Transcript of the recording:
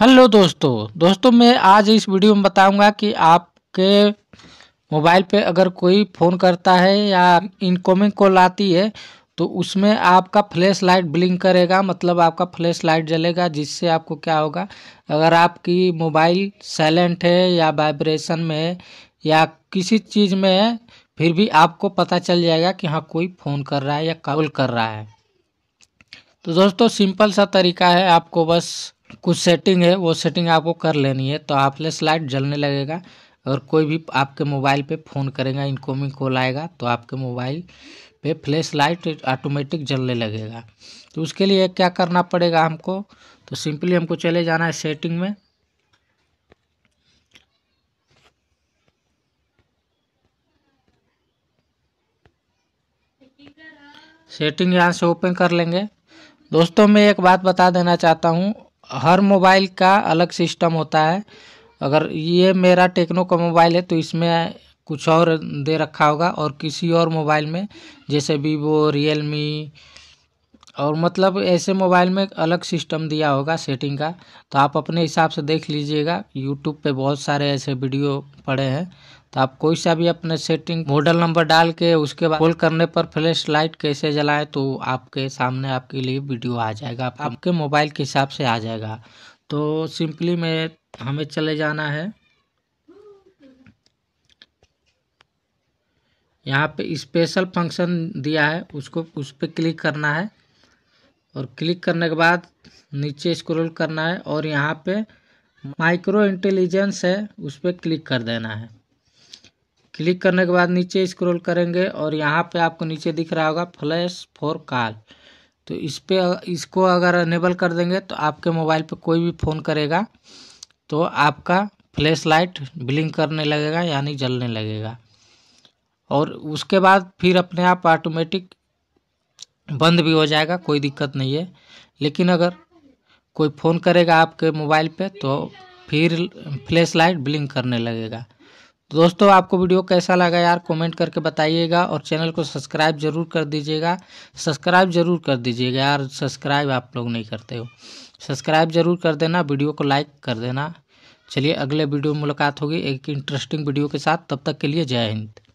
hello दोस्तों दोस्तों मैं आज इस वीडियो में बताऊंगा कि आपके मोबाइल पे अगर कोई फ़ोन करता है या इनकमिंग कॉल आती है तो उसमें आपका फ्लैश लाइट ब्लिंक करेगा मतलब आपका फ्लैश लाइट जलेगा जिससे आपको क्या होगा अगर आपकी मोबाइल साइलेंट है या वाइब्रेशन में है या किसी चीज़ में है फिर भी आपको पता चल जाएगा कि हाँ कोई फ़ोन कर रहा है या कॉल कर रहा है तो दोस्तों सिंपल सा तरीका है आपको बस कुछ सेटिंग है वो सेटिंग आपको कर लेनी है तो आप फ्लैश लाइट जलने लगेगा और कोई भी आपके मोबाइल पे फ़ोन करेगा इनकमिंग कॉल आएगा तो आपके मोबाइल पे फ्लैश लाइट ऑटोमेटिक जलने लगेगा तो उसके लिए क्या करना पड़ेगा हमको तो सिंपली हमको चले जाना है सेटिंग में सेटिंग यहाँ से ओपन कर लेंगे दोस्तों मैं एक बात बता देना चाहता हूँ हर मोबाइल का अलग सिस्टम होता है अगर ये मेरा टेक्नो का मोबाइल है तो इसमें कुछ और दे रखा होगा और किसी और मोबाइल में जैसे वीवो रियल मी और मतलब ऐसे मोबाइल में अलग सिस्टम दिया होगा सेटिंग का तो आप अपने हिसाब से देख लीजिएगा यूट्यूब पे बहुत सारे ऐसे वीडियो पड़े हैं तो आप कोई सा भी अपने सेटिंग मॉडल नंबर डाल के उसके बाद कॉल करने पर फ्लैश लाइट कैसे जलाएं तो आपके सामने आपके लिए वीडियो आ जाएगा आपके मोबाइल के हिसाब से आ जाएगा तो सिंपली में हमें चले जाना है यहाँ पे स्पेशल फंक्शन दिया है उसको उस पर क्लिक करना है और क्लिक करने के बाद नीचे स्क्रॉल करना है और यहाँ पे माइक्रो इंटेलिजेंस है उस पर क्लिक कर देना है क्लिक करने के बाद नीचे स्क्रॉल करेंगे और यहाँ पे आपको नीचे दिख रहा होगा फ्लैश फॉर कॉल तो इस पर इसको अगर अनेबल कर देंगे तो आपके मोबाइल पे कोई भी फ़ोन करेगा तो आपका फ्लैश लाइट ब्लिंक करने लगेगा यानी जलने लगेगा और उसके बाद फिर अपने आप ऑटोमेटिक बंद भी हो जाएगा कोई दिक्कत नहीं है लेकिन अगर कोई फ़ोन करेगा आपके मोबाइल पर तो फिर फ्लैश लाइट ब्लिंक करने लगेगा तो दोस्तों आपको वीडियो कैसा लगा यार कमेंट करके बताइएगा और चैनल को सब्सक्राइब जरूर कर दीजिएगा सब्सक्राइब जरूर कर दीजिएगा यार सब्सक्राइब आप लोग नहीं करते हो सब्सक्राइब जरूर कर देना वीडियो को लाइक कर देना चलिए अगले वीडियो में मुलाकात होगी एक इंटरेस्टिंग वीडियो के साथ तब तक के लिए जय हिंद